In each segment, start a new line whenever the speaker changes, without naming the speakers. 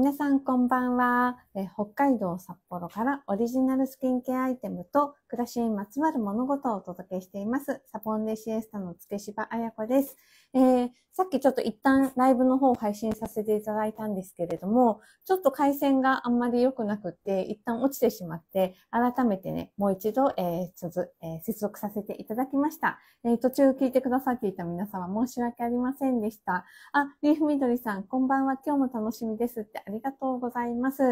皆さんこんばんは、え北海道札幌からオリジナルスキンケアアイテムと暮らしにまつわる物事をお届けしています。サポンデシエスタのつけしばあやこです、えー、さっきちょっと一旦ライブの方を配信させていただいたんですけれども、ちょっと回線があんまり良くなくて、一旦落ちてしまって、改めてね、もう一度、えー、続、えー、接続させていただきました。えー、途中聞いてくださっていた皆様申し訳ありませんでした。あ、リーフみどりさん、こんばんは、今日も楽しみですってありがとうございます。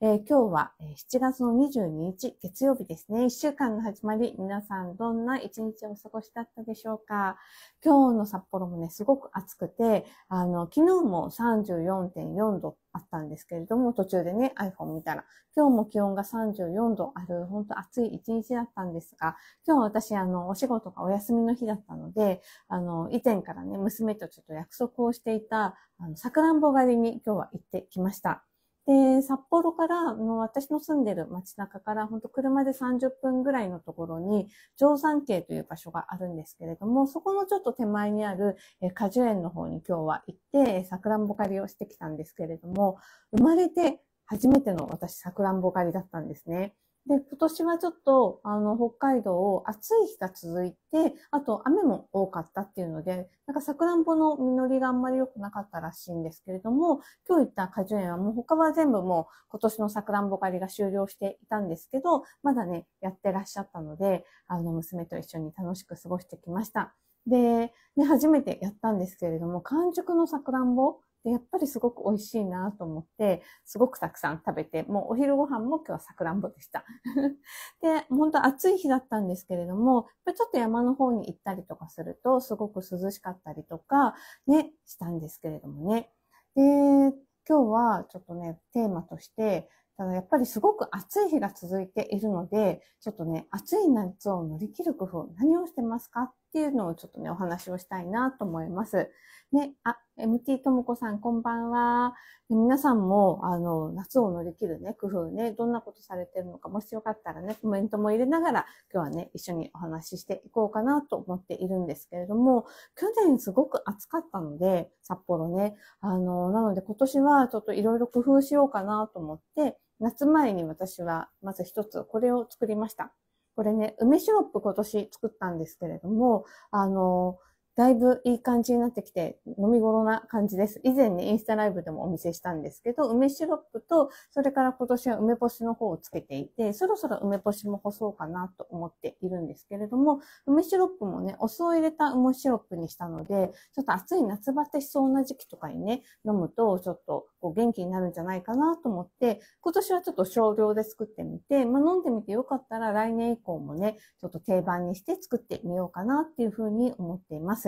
えー、今日は7月の22日、月曜日ですね。1週間が始まり、皆さんどんな一日をお過ごしだったでしょうか。今日の札幌もね、すごく暑くて、あの、昨日も34.4度あったんですけれども、途中でね、iPhone 見たら、今日も気温が34度ある、本当暑い一日だったんですが、今日は私、あの、お仕事がお休みの日だったので、あの、以前からね、娘とちょっと約束をしていた、あの、さくらんぼ狩りに今日は行ってきました。で、札幌から、う私の住んでる街中から、ほんと車で30分ぐらいのところに、定山渓という場所があるんですけれども、そこのちょっと手前にある、え果樹園の方に今日は行って、さくらんぼ狩りをしてきたんですけれども、生まれて初めての私、さくらんぼ狩りだったんですね。で、今年はちょっと、あの、北海道、を暑い日が続いて、あと雨も多かったっていうので、なんかさくらんぼの実りがあんまり良くなかったらしいんですけれども、今日行った果樹園はもう他は全部もう今年のさくらんぼ狩りが終了していたんですけど、まだね、やってらっしゃったので、あの、娘と一緒に楽しく過ごしてきました。で、ね、初めてやったんですけれども、完熟のさくらんぼで、やっぱりすごく美味しいなと思って、すごくたくさん食べて、もうお昼ご飯も今日はさくらんぼでした。で、本当暑い日だったんですけれども、ちょっと山の方に行ったりとかすると、すごく涼しかったりとか、ね、したんですけれどもね。で、今日はちょっとね、テーマとして、ただやっぱりすごく暑い日が続いているので、ちょっとね、暑い夏を乗り切る工夫、何をしてますかっていうのをちょっとね、お話をしたいなと思います。ね、あ、MT ともこさん、こんばんは。皆さんも、あの、夏を乗り切るね、工夫ね、どんなことされてるのか、もしよかったらね、コメントも入れながら、今日はね、一緒にお話ししていこうかなと思っているんですけれども、去年すごく暑かったので、札幌ね、あの、なので今年はちょっといろいろ工夫しようかなと思って、夏前に私は、まず一つ、これを作りました。これね、梅シロップ今年作ったんですけれども、あの、だいぶいい感じになってきて、飲み頃な感じです。以前にインスタライブでもお見せしたんですけど、梅シロップと、それから今年は梅干しの方をつけていて、そろそろ梅干しも干そうかなと思っているんですけれども、梅シロップもね、お酢を入れた梅シロップにしたので、ちょっと暑い夏バテしそうな時期とかにね、飲むと、ちょっとこう元気になるんじゃないかなと思って、今年はちょっと少量で作ってみて、まあ、飲んでみてよかったら来年以降もね、ちょっと定番にして作ってみようかなっていうふうに思っています。。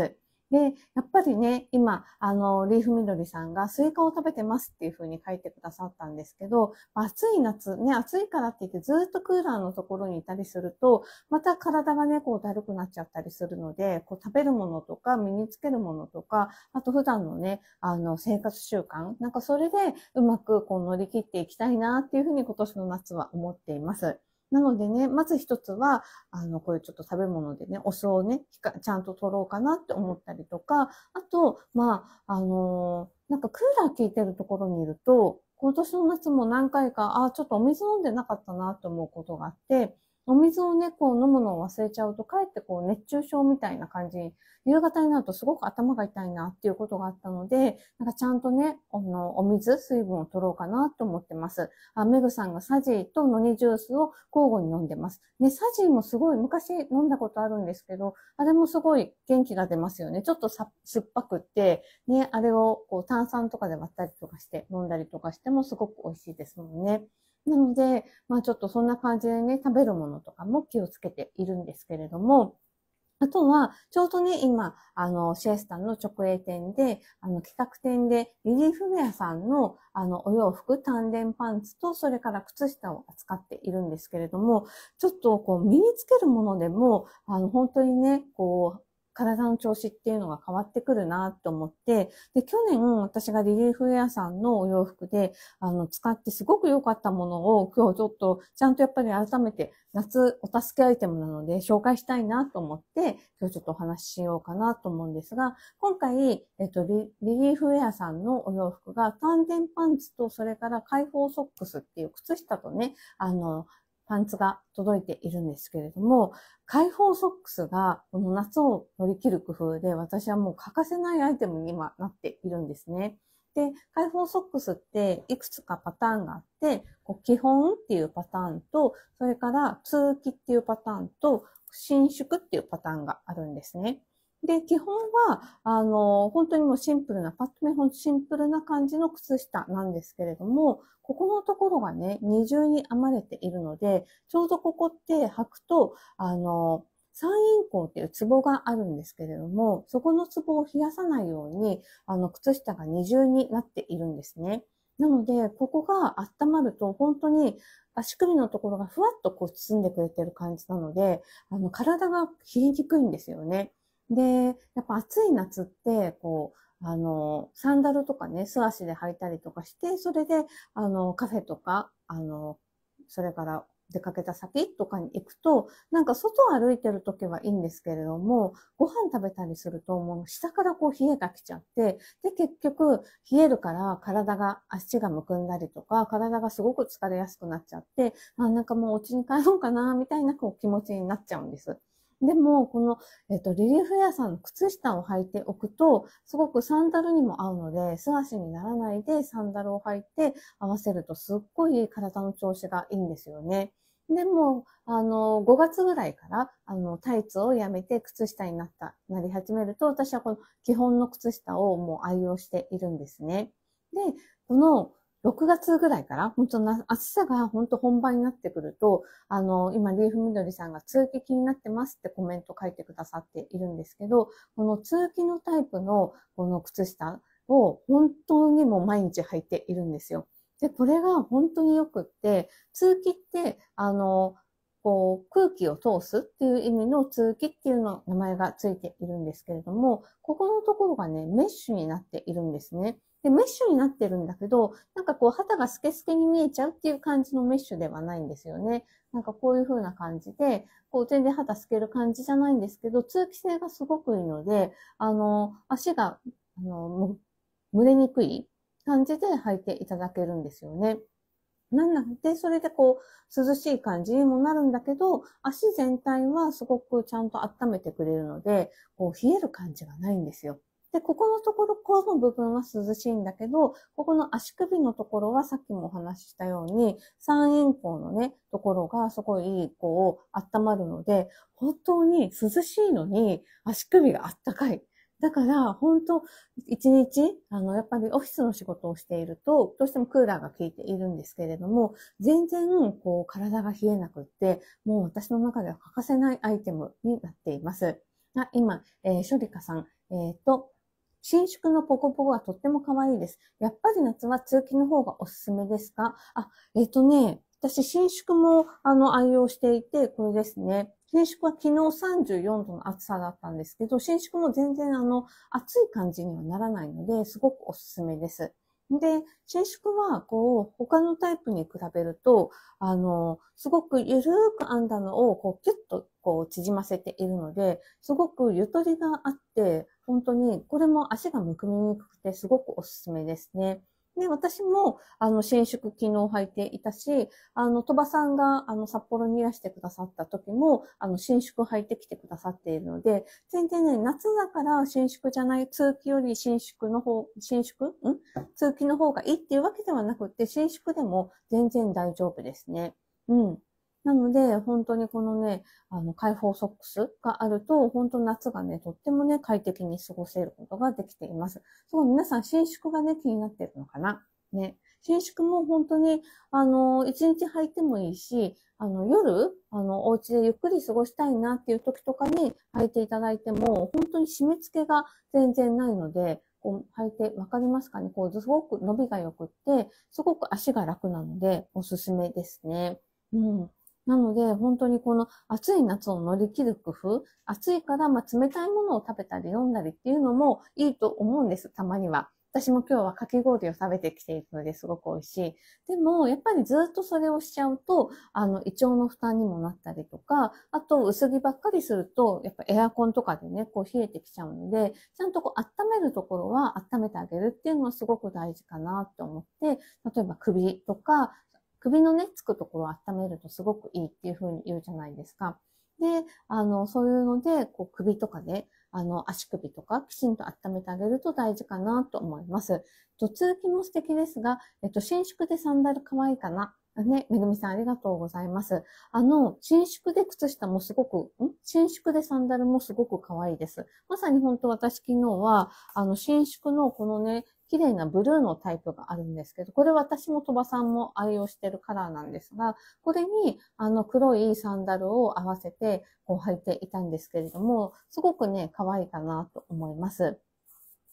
で、やっぱりね、今、あの、リーフみどりさんがスイカを食べてますっていう風に書いてくださったんですけど、暑い夏、ね、暑いからって言ってずっとクーラーのところにいたりすると、また体がね、こうだるくなっちゃったりするので、こう食べるものとか身につけるものとか、あと普段のね、あの、生活習慣、なんかそれでうまくこう乗り切っていきたいなっていう風に今年の夏は思っています。なのでね、まず一つは、あの、こういうちょっと食べ物でね、お酢をね、ちゃんと取ろうかなって思ったりとか、あと、まあ、あのー、なんかクーラー効いてるところにいると、今年の夏も何回か、ああ、ちょっとお水飲んでなかったなって思うことがあって、お水をね、こう飲むのを忘れちゃうと、かえってこう熱中症みたいな感じに、夕方になるとすごく頭が痛いなっていうことがあったので、なんかちゃんとね、あの、お水、水分を取ろうかなと思ってます。あ、メグさんがサジーとノニジュースを交互に飲んでます。ね、サジーもすごい昔飲んだことあるんですけど、あれもすごい元気が出ますよね。ちょっとさ酸っぱくって、ね、あれをこう炭酸とかで割ったりとかして飲んだりとかしてもすごく美味しいですもんね。なので、まあちょっとそんな感じでね、食べるものとかも気をつけているんですけれども、あとは、ちょうどね、今、あの、シエスタの直営店で、あの、企画店で、リリーフウェアさんの、あの、お洋服、丹田パンツと、それから靴下を扱っているんですけれども、ちょっと、こう、身につけるものでも、あの、本当にね、こう、体の調子っていうのが変わってくるなと思って、で、去年私がリリーフウェアさんのお洋服で、あの、使ってすごく良かったものを今日ちょっと、ちゃんとやっぱり改めて夏お助けアイテムなので紹介したいなと思って、今日ちょっとお話ししようかなと思うんですが、今回、えっとリ、リーフウェアさんのお洋服が丹田パンツと、それから開放ソックスっていう靴下とね、あの、パンツが届いているんですけれども、開放ソックスがこの夏を乗り切る工夫で私はもう欠かせないアイテムに今なっているんですね。で、開放ソックスっていくつかパターンがあって、こう基本っていうパターンと、それから通気っていうパターンと、伸縮っていうパターンがあるんですね。で、基本は、あの、本当にもうシンプルな、パッと見本シンプルな感じの靴下なんですけれども、ここのところがね、二重に編まれているので、ちょうどここって履くと、あの、三陰交っていうツボがあるんですけれども、そこのツボを冷やさないように、あの、靴下が二重になっているんですね。なので、ここが温まると、本当に足首のところがふわっとこう包んでくれてる感じなので、あの、体が冷えにくいんですよね。で、やっぱ暑い夏って、こう、あの、サンダルとかね、素足で履いたりとかして、それで、あの、カフェとか、あの、それから出かけた先とかに行くと、なんか外歩いてる時はいいんですけれども、ご飯食べたりするともう下からこう冷えが来ちゃって、で結局冷えるから体が、足がむくんだりとか、体がすごく疲れやすくなっちゃって、あなんかもうお家に帰ろうかな、みたいなこう気持ちになっちゃうんです。でも、この、えっ、と、リリーフ屋さんの靴下を履いておくと、すごくサンダルにも合うので、素足にならないでサンダルを履いて合わせるとすっごい体の調子がいいんですよね。でも、あの、5月ぐらいから、あの、タイツをやめて靴下になった、なり始めると、私はこの基本の靴下をもう愛用しているんですね。で、この、6月ぐらいから、本当な、暑さが本当本番になってくると、あの、今、リーフ緑さんが通気になってますってコメント書いてくださっているんですけど、この通気のタイプのこの靴下を本当にも毎日履いているんですよ。で、これが本当に良くって、通気って、あの、こう、空気を通すっていう意味の通気っていうの名前がついているんですけれども、ここのところがね、メッシュになっているんですね。で、メッシュになってるんだけど、なんかこう肌がスケスケに見えちゃうっていう感じのメッシュではないんですよね。なんかこういう風な感じで、こう全然肌透ける感じじゃないんですけど、通気性がすごくいいので、あの、足が、あの、蒸れにくい感じで履いていただけるんですよね。なんなんで、それでこう、涼しい感じにもなるんだけど、足全体はすごくちゃんと温めてくれるので、こう、冷える感じがないんですよ。で、ここのところ、この部分は涼しいんだけど、ここの足首のところはさっきもお話ししたように、三円孔のね、ところがすごい、こう、温まるので、本当に涼しいのに足首があったかい。だから、本当一日、あの、やっぱりオフィスの仕事をしていると、どうしてもクーラーが効いているんですけれども、全然、こう、体が冷えなくって、もう私の中では欠かせないアイテムになっています。あ今、えー、ショリカさん、えっ、ー、と、伸縮のポコポコはとっても可愛いです。やっぱり夏は通気の方がおすすめですかあ、えっ、ー、とね、私、伸縮も、あの、愛用していて、これですね。伸縮は昨日34度の暑さだったんですけど、伸縮も全然、あの、暑い感じにはならないので、すごくおすすめです。で、伸縮は、こう、他のタイプに比べると、あの、すごくゆるく編んだのを、こう、キュッと、こう、縮ませているので、すごくゆとりがあって、本当に、これも足がむくみにくくて、すごくおすすめですね。で、私も、あの、伸縮機能を履いていたし、あの、鳥羽さんが、あの、札幌にいらしてくださった時も、あの、伸縮履いてきてくださっているので、全然ね、夏だから伸縮じゃない、通気より伸縮の方、伸縮ん通気の方がいいっていうわけではなくて、伸縮でも全然大丈夫ですね。うん。なので、本当にこのね、あの、開放ソックスがあると、本当夏がね、とってもね、快適に過ごせることができています。すごい皆さん、伸縮がね、気になってるのかなね。伸縮も本当に、あの、一日履いてもいいし、あの、夜、あの、お家でゆっくり過ごしたいなっていう時とかに履いていただいても、本当に締め付けが全然ないので、こう履いてわかりますかねこう、すごく伸びが良くって、すごく足が楽なので、おすすめですね。うん。なので、本当にこの暑い夏を乗り切る工夫、暑いから、ま冷たいものを食べたり飲んだりっていうのもいいと思うんです、たまには。私も今日はかき氷を食べてきているのですごく美味しい。でも、やっぱりずっとそれをしちゃうと、あの、胃腸の負担にもなったりとか、あと、薄着ばっかりすると、やっぱエアコンとかでね、こう冷えてきちゃうので、ちゃんとこう温めるところは温めてあげるっていうのはすごく大事かなと思って、例えば首とか、首のね、つくところを温めるとすごくいいっていうふうに言うじゃないですか。で、あの、そういうので、こう首とかで、あの、足首とかきちんと温めてあげると大事かなと思います。と通気も素敵ですが、えっと、伸縮でサンダル可愛いかな。ね、めぐみさんありがとうございます。あの、伸縮で靴下もすごく、ん伸縮でサンダルもすごく可愛いです。まさに本当私昨日は、あの、伸縮のこのね、綺麗なブルーのタイプがあるんですけど、これ私も鳥羽さんも愛用してるカラーなんですが、これにあの黒いサンダルを合わせてこう履いていたんですけれども、すごくね、可愛いかなと思います。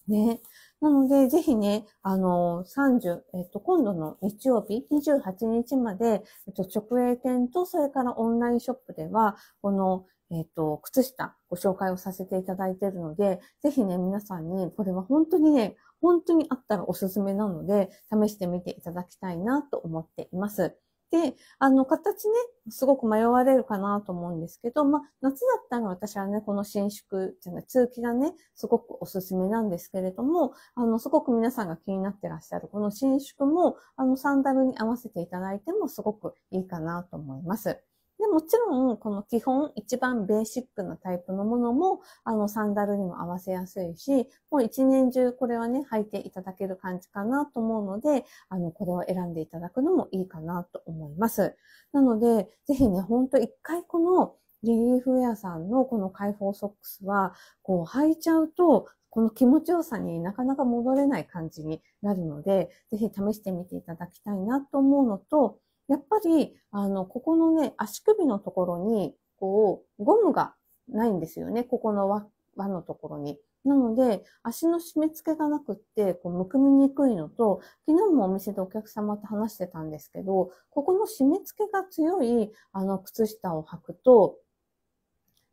ね。なので、ぜひね、あの、30、えっと、今度の日曜日、28日まで、えっと、直営店と、それからオンラインショップでは、この、えっと、靴下、ご紹介をさせていただいているので、ぜひね、皆さんに、これは本当にね、本当にあったらおすすめなので、試してみていただきたいなと思っています。で、あの、形ね、すごく迷われるかなと思うんですけど、まあ、夏だったら私はね、この伸縮じゃない、通気がね、すごくおすすめなんですけれども、あの、すごく皆さんが気になってらっしゃる、この伸縮も、あの、サンダルに合わせていただいてもすごくいいかなと思います。で、もちろん、この基本、一番ベーシックなタイプのものも、あの、サンダルにも合わせやすいし、もう一年中これはね、履いていただける感じかなと思うので、あの、これを選んでいただくのもいいかなと思います。なので、ぜひね、ほんと一回この、リリーフウェアさんのこの解放ソックスは、こう履いちゃうと、この気持ちよさになかなか戻れない感じになるので、ぜひ試してみていただきたいなと思うのと、やっぱり、あの、ここのね、足首のところに、こう、ゴムがないんですよね。ここの輪輪のところに。なので、足の締め付けがなくって、こう、むくみにくいのと、昨日もお店でお客様と話してたんですけど、ここの締め付けが強い、あの、靴下を履くと、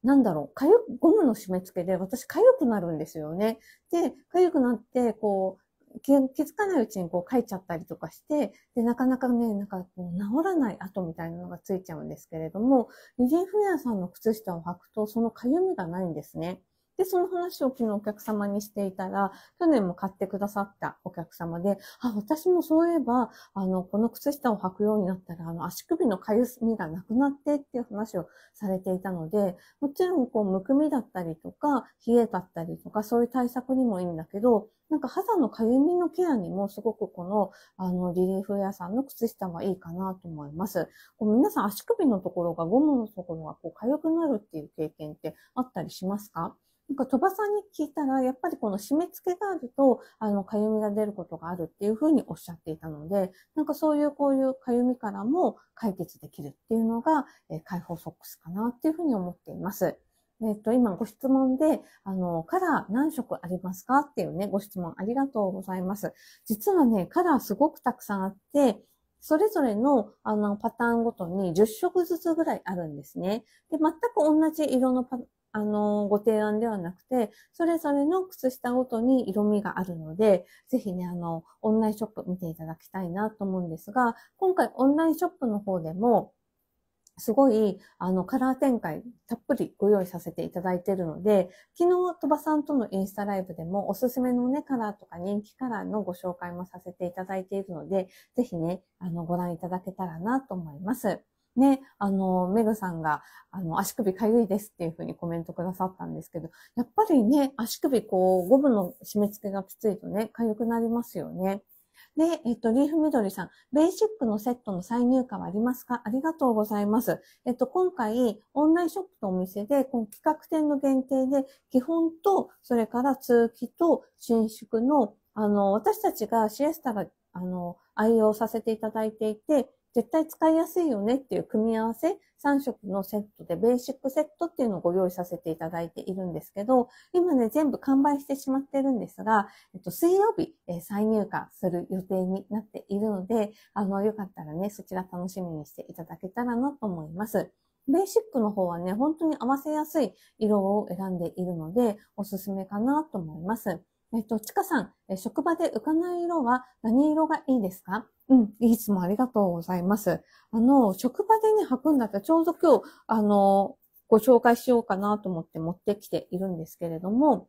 なんだろう、かゆ、ゴムの締め付けで私かゆくなるんですよね。で、かゆくなって、こう、気づかないうちにこう書いちゃったりとかして、で、なかなかね、なんかこう治らない跡みたいなのがついちゃうんですけれども、リリー・フさんの靴下を履くと、そのかゆみがないんですね。で、その話を昨日お客様にしていたら、去年も買ってくださったお客様で、あ、私もそういえば、あの、この靴下を履くようになったら、あの、足首のかゆみがなくなってっていう話をされていたので、もちろん、こう、むくみだったりとか、冷えだったりとか、そういう対策にもいいんだけど、なんか肌のかゆみのケアにもすごくこの、あの、リリーフ屋さんの靴下はいいかなと思います。こう皆さん足首のところがゴムのところがこう痒くなるっていう経験ってあったりしますかなんか鳥羽さんに聞いたら、やっぱりこの締め付けがあると、あの、かゆみが出ることがあるっていうふうにおっしゃっていたので、なんかそういうこういうかゆみからも解決できるっていうのが、えー、解放ソックスかなっていうふうに思っています。えっ、と、今ご質問で、あの、カラー何色ありますかっていうね、ご質問ありがとうございます。実はね、カラーすごくたくさんあって、それぞれのあのパターンごとに10色ずつぐらいあるんですね。で、全く同じ色のパあの、ご提案ではなくて、それぞれの靴下ごとに色味があるので、ぜひね、あの、オンラインショップ見ていただきたいなと思うんですが、今回オンラインショップの方でも、すごい、あの、カラー展開、たっぷりご用意させていただいているので、昨日、鳥羽さんとのインスタライブでも、おすすめのね、カラーとか人気カラーのご紹介もさせていただいているので、ぜひね、あの、ご覧いただけたらなと思います。ね、あの、メグさんが、あの、足首かゆいですっていうふうにコメントくださったんですけど、やっぱりね、足首こう、ゴムの締め付けがきついとね、かゆくなりますよね。で、えっと、リーフ緑さん、ベーシックのセットの再入荷はありますかありがとうございます。えっと、今回、オンラインショップのお店で、この企画展の限定で、基本と、それから通気と伸縮の、あの、私たちがシエスタが、あの、愛用させていただいていて、絶対使いやすいよねっていう組み合わせ、3色のセットで、ベーシックセットっていうのをご用意させていただいているんですけど、今ね、全部完売してしまってるんですが、えっと、水曜日、えー、再入荷する予定になっているので、あの、よかったらね、そちら楽しみにしていただけたらなと思います。ベーシックの方はね、本当に合わせやすい色を選んでいるので、おすすめかなと思います。えっと、ちかさん、職場で浮かない色は何色がいいですかうん、いつもありがとうございます。あの、職場でね、履くんだったら、ちょうど今日、あの、ご紹介しようかなと思って持ってきているんですけれども、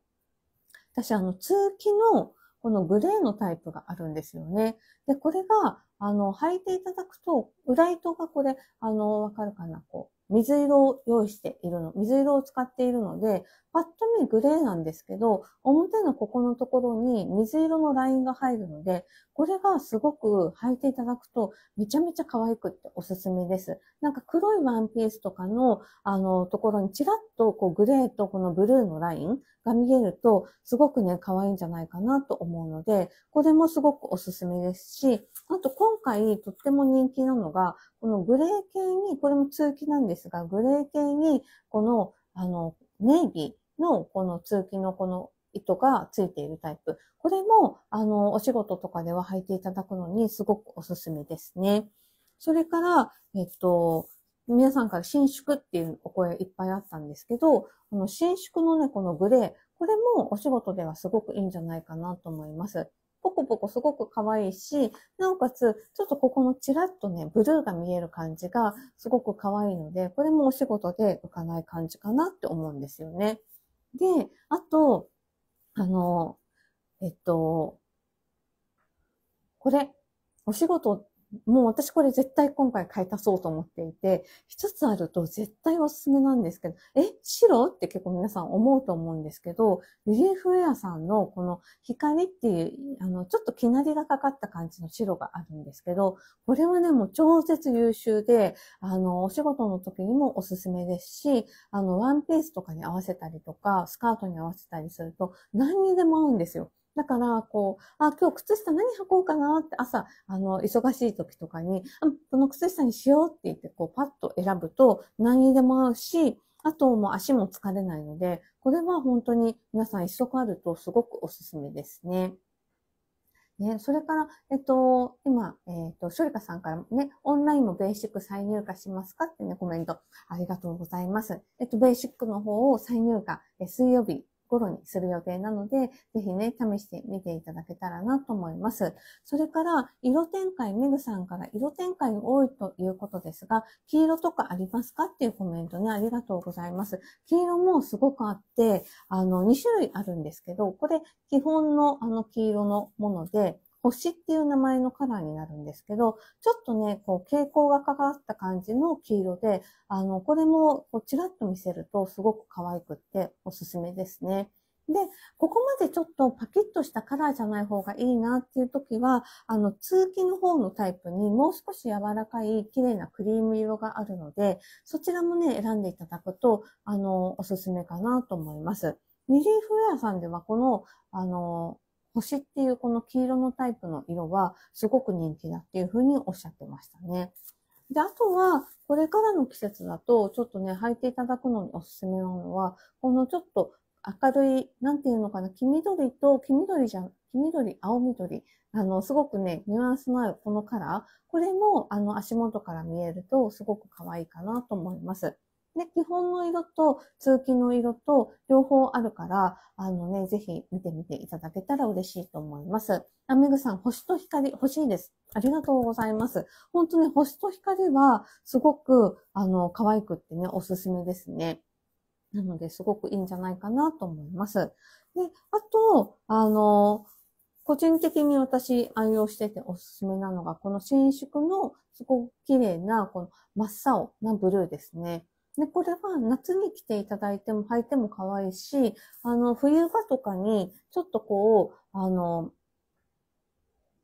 私、あの、通気の、このグレーのタイプがあるんですよね。で、これが、あの、履いていただくと、裏糸がこれ、あの、わかるかな、こう、水色を用意しているの、水色を使っているので、パッと見グレーなんですけど、表のここのところに水色のラインが入るので、これがすごく履いていただくと、めちゃめちゃ可愛くっておすすめです。なんか黒いワンピースとかの、あの、ところにちらっとこうグレーとこのブルーのラインが見えると、すごくね、可愛いんじゃないかなと思うので、これもすごくおすすめですし、あと今回とっても人気なのが、このグレー系に、これも通気なんですが、グレー系に、この、あの、ネイビーのこの通気のこの糸がついているタイプ。これも、あの、お仕事とかでは履いていただくのにすごくおすすめですね。それから、えっと、皆さんから伸縮っていうお声いっぱいあったんですけど、この伸縮のね、このグレー、これもお仕事ではすごくいいんじゃないかなと思います。ポコポコすごく可愛いし、なおかつ、ちょっとここのチラッとね、ブルーが見える感じがすごく可愛いので、これもお仕事で浮かない感じかなって思うんですよね。で、あと、あの、えっと、これ、お仕事もう私これ絶対今回買い足そうと思っていて、一つあると絶対おすすめなんですけど、え、白って結構皆さん思うと思うんですけど、リリーフウェアさんのこの光っていう、あの、ちょっと気なりがかかった感じの白があるんですけど、これはね、もう超絶優秀で、あの、お仕事の時にもおすすめですし、あの、ワンピースとかに合わせたりとか、スカートに合わせたりすると何にでも合うんですよ。だから、こう、あ、今日靴下何履こうかなって朝、あの、忙しい時とかに、この靴下にしようって言って、こう、パッと選ぶと何にでも合うし、あともう足も疲れないので、これは本当に皆さん一足あるとすごくおすすめですね。ね、それから、えっと、今、えっと、ショリカさんからね、オンラインもベーシック再入荷しますかってね、コメント、ありがとうございます。えっと、ベーシックの方を再入荷、え水曜日頃にする予定なので、ぜひね、試してみていただけたらなと思います。それから、色展開、メグさんから色展開多いということですが、黄色とかありますかっていうコメントね、ありがとうございます。黄色もすごくあって、あの、2種類あるんですけど、これ、基本のあの黄色のもので、星っていう名前のカラーになるんですけど、ちょっとね、こう、蛍光がかかった感じの黄色で、あの、これも、こう、ちらっと見せるとすごく可愛くっておすすめですね。で、ここまでちょっとパキッとしたカラーじゃない方がいいなっていう時は、あの、通気の方のタイプにもう少し柔らかい綺麗なクリーム色があるので、そちらもね、選んでいただくと、あの、おすすめかなと思います。ミリーフレアさんではこの、あの、星っていうこの黄色のタイプの色はすごく人気だっていうふうにおっしゃってましたね。で、あとは、これからの季節だと、ちょっとね、履いていただくのにおすすめなのは、このちょっと明るい、なんていうのかな、黄緑と、黄緑じゃ、黄緑、青緑、あの、すごくね、ニュアンスのあるこのカラー、これも、あの、足元から見えると、すごく可愛いかなと思います。で、基本の色と通気の色と両方あるから、あのね、ぜひ見てみていただけたら嬉しいと思います。あ、メグさん、星と光欲しいです。ありがとうございます。本当ね、星と光はすごく、あの、可愛くってね、おすすめですね。なので、すごくいいんじゃないかなと思います。で、あと、あの、個人的に私愛用してておすすめなのが、この伸縮のすごく綺麗な、この真っ青なブルーですね。で、これは夏に着ていただいても履いても可愛いし、あの、冬場とかに、ちょっとこう、あの、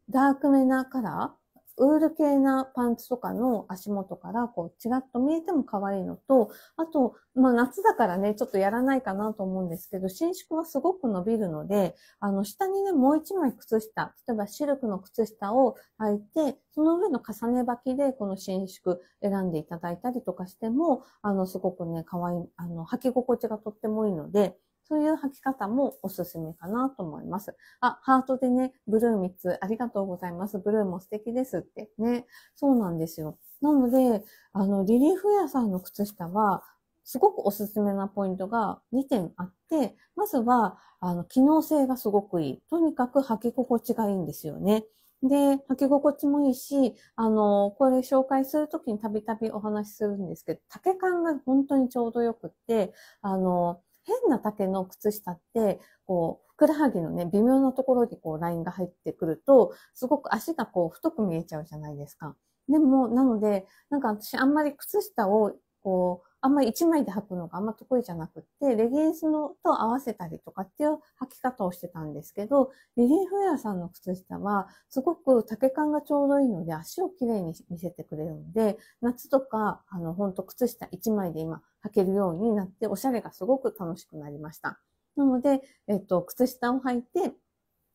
ダークめなカラーウール系なパンツとかの足元からこう、ちらっと見えても可愛いのと、あと、まあ夏だからね、ちょっとやらないかなと思うんですけど、伸縮はすごく伸びるので、あの、下にね、もう一枚靴下、例えばシルクの靴下を履いて、その上の重ね履きでこの伸縮選んでいただいたりとかしても、あの、すごくね、可愛い、あの、履き心地がとってもいいので、そういう履き方もおすすめかなと思います。あ、ハートでね、ブルー3つありがとうございます。ブルーも素敵ですってね。そうなんですよ。なので、あの、リリーフ屋さんの靴下は、すごくおすすめなポイントが2点あって、まずは、あの、機能性がすごくいい。とにかく履き心地がいいんですよね。で、履き心地もいいし、あの、これ紹介するときにたびたびお話しするんですけど、丈感が本当にちょうどよくって、あの、変な丈の靴下って、こう、ふくらはぎのね、微妙なところにこう、ラインが入ってくると、すごく足がこう、太く見えちゃうじゃないですか。でも、なので、なんか私あんまり靴下を、こう、あんまり一枚で履くのがあんま得意じゃなくって、レギンスのと合わせたりとかっていう履き方をしてたんですけど、リリーフウェアさんの靴下は、すごく丈感がちょうどいいので、足をきれいに見せてくれるので、夏とか、あの、ほんと靴下一枚で今履けるようになって、おしゃれがすごく楽しくなりました。なので、えっと、靴下を履いて、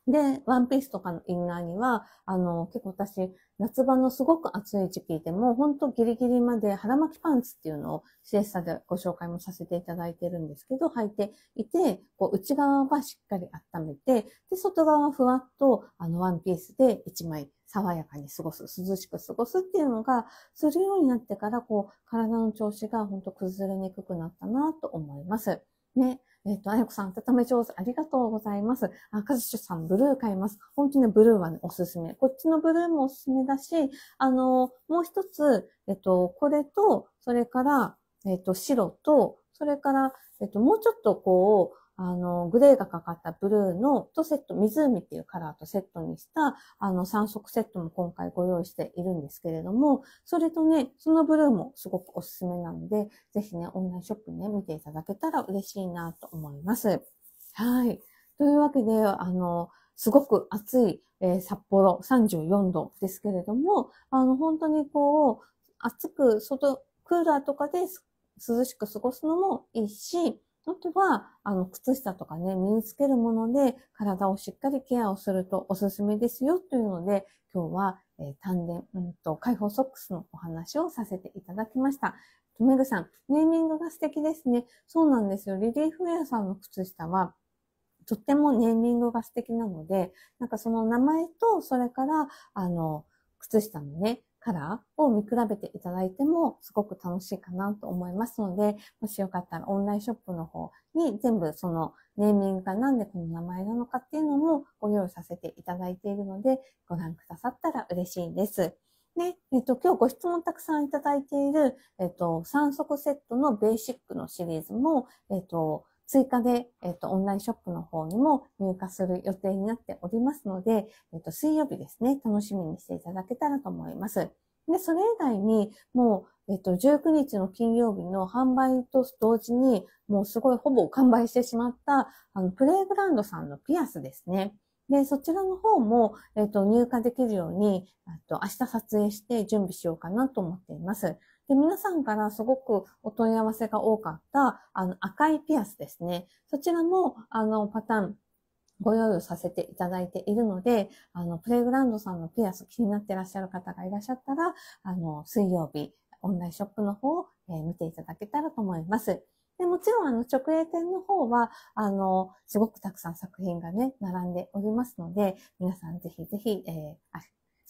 で、ワンピースとかのインナーには、あの、結構私、夏場のすごく暑い時期でも、ほんとギリギリまで腹巻きパンツっていうのを、シエスタでご紹介もさせていただいてるんですけど、履いていて、こう、内側はしっかり温めて、で、外側はふわっと、あの、ワンピースで一枚爽やかに過ごす、涼しく過ごすっていうのが、するようになってから、こう、体の調子がほんと崩れにくくなったなと思います。ね。えっ、ー、と、あやこさん、温め上手、ありがとうございます。あ、かずしさん、ブルー買います。本当にブルーはね、おすすめ。こっちのブルーもおすすめだし、あの、もう一つ、えっ、と、これと、それから、えっ、と、白と、それから、えっ、と、もうちょっとこう、あの、グレーがかかったブルーのとセット、湖っていうカラーとセットにした、あの、3色セットも今回ご用意しているんですけれども、それとね、そのブルーもすごくおすすめなので、ぜひね、オンラインショップにね、見ていただけたら嬉しいなと思います。はい。というわけで、あの、すごく暑い、えー、札幌34度ですけれども、あの、本当にこう、暑く、外、クーラーとかで涼しく過ごすのもいいし、あとは、あの、靴下とかね、身につけるもので、体をしっかりケアをするとおすすめですよというので、今日は、えー、丹田、うんと、解放ソックスのお話をさせていただきました。とめぐさん、ネーミングが素敵ですね。そうなんですよ。リリーフウェアさんの靴下は、とってもネーミングが素敵なので、なんかその名前と、それから、あの、靴下のね、カラーを見比べていただいてもすごく楽しいかなと思いますので、もしよかったらオンラインショップの方に全部そのネーミングがなんでこの名前なのかっていうのもご用意させていただいているので、ご覧くださったら嬉しいです。ね、えっと、今日ご質問たくさんいただいている、えっと、3足セットのベーシックのシリーズも、えっと、追加で、えっ、と、オンラインショップの方にも入荷する予定になっておりますので、えっ、と、水曜日ですね、楽しみにしていただけたらと思います。で、それ以外に、もう、えっと、19日の金曜日の販売と同時に、もうすごいほぼ完売してしまった、あの、プレイグランドさんのピアスですね。で、そちらの方も、えっと、入荷できるように、あと、明日撮影して準備しようかなと思っています。で、皆さんからすごくお問い合わせが多かった、あの、赤いピアスですね。そちらも、あの、パターン、ご用意させていただいているので、あの、プレイグランドさんのピアス気になってらっしゃる方がいらっしゃったら、あの、水曜日、オンラインショップの方を、えー、見ていただけたらと思います。で、もちろん、あの、直営店の方は、あの、すごくたくさん作品がね、並んでおりますので、皆さんぜひぜひ、えー、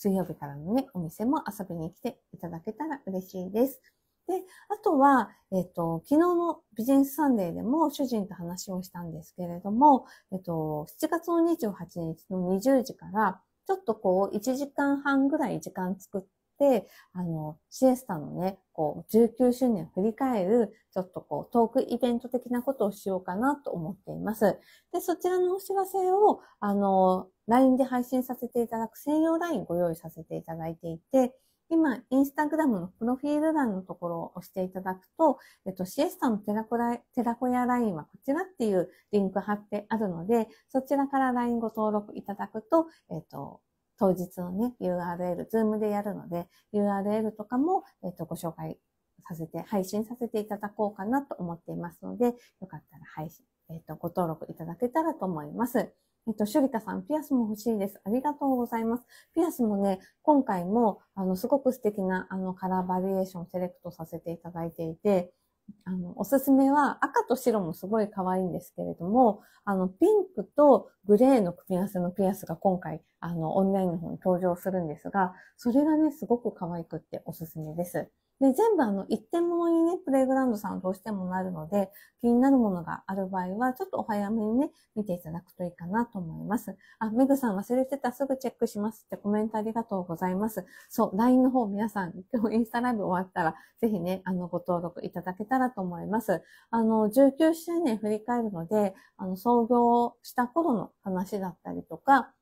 水曜日からのね、お店も遊びに来ていただけたら嬉しいです。で、あとは、えっ、と、昨日のビジネスサンデーでも主人と話をしたんですけれども、えっ、と、7月の28日の20時から、ちょっとこう、1時間半ぐらい時間作っで、、あの、シエスタのね、こう、19周年を振り返る、ちょっとこう、トークイベント的なことをしようかなと思っています。で、そちらのお知らせを、あの、LINE で配信させていただく専用 LINE ご用意させていただいていて、今、インスタグラムのプロフィール欄のところを押していただくと、えっと、シエスタのテラコラテラコヤ LINE はこちらっていうリンク貼ってあるので、そちらから LINE ご登録いただくと、えっと、当日のね、URL、Zoom でやるので、URL とかも、えっ、ー、と、ご紹介させて、配信させていただこうかなと思っていますので、よかったら配信、えっ、ー、と、ご登録いただけたらと思います。えっと、シュリカさん、ピアスも欲しいです。ありがとうございます。ピアスもね、今回も、あの、すごく素敵な、あの、カラーバリエーションセレクトさせていただいていて、あの、おすすめは赤と白もすごい可愛いんですけれども、あの、ピンクとグレーの組み合わせのピアスが今回、あの、オンラインの方に登場するんですが、それがね、すごく可愛くっておすすめです。で、全部あの、一点物にね、プレイグラウンドさんどうしてもなるので、気になるものがある場合は、ちょっとお早めにね、見ていただくといいかなと思います。あ、メグさん忘れてた、すぐチェックしますってコメントありがとうございます。そう、LINE の方皆さん、今日インスタライブ終わったら、ぜひね、あの、ご登録いただけたらと思います。あの、19周年振り返るので、あの、創業した頃の話だったりとか、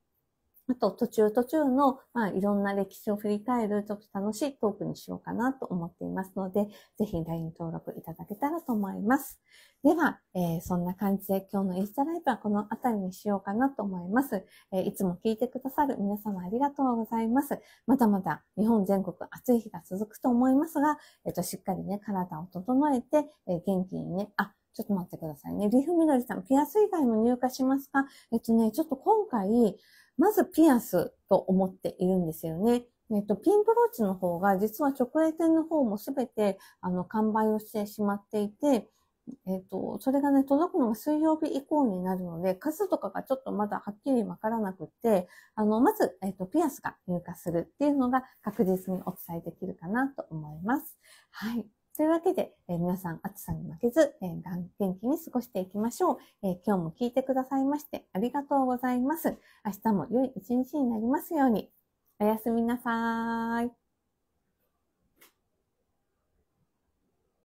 あと途中途中の、まあ、いろんな歴史を振り返るちょっと楽しいトークにしようかなと思っていますので、ぜひ LINE 登録いただけたらと思います。では、えー、そんな感じで今日のインスタライブはこのあたりにしようかなと思います、えー、いつも聞いてくださる皆様ありがとうございます。まだまだ日本全国暑い日が続くと思いますが、えっ、ー、と、しっかりね、体を整えて、え元気にね、あ、ちょっと待ってくださいね。リフみどりさん、ピアス以外も入荷しますかえっとね、ちょっと今回、まずピアスと思っているんですよね。えっと、ピンブローチの方が、実は直営店の方もすべて、あの、完売をしてしまっていて、えっと、それがね、届くのが水曜日以降になるので、数とかがちょっとまだはっきりわからなくって、あの、まず、えっと、ピアスが入荷するっていうのが確実にお伝えできるかなと思います。はい。というわけで、えー、皆さん暑さに負けず、えー、元気に過ごしていきましょう、えー、今日も聞いてくださいましてありがとうございます。明日も良い一日になりますように。おやすみなさーい。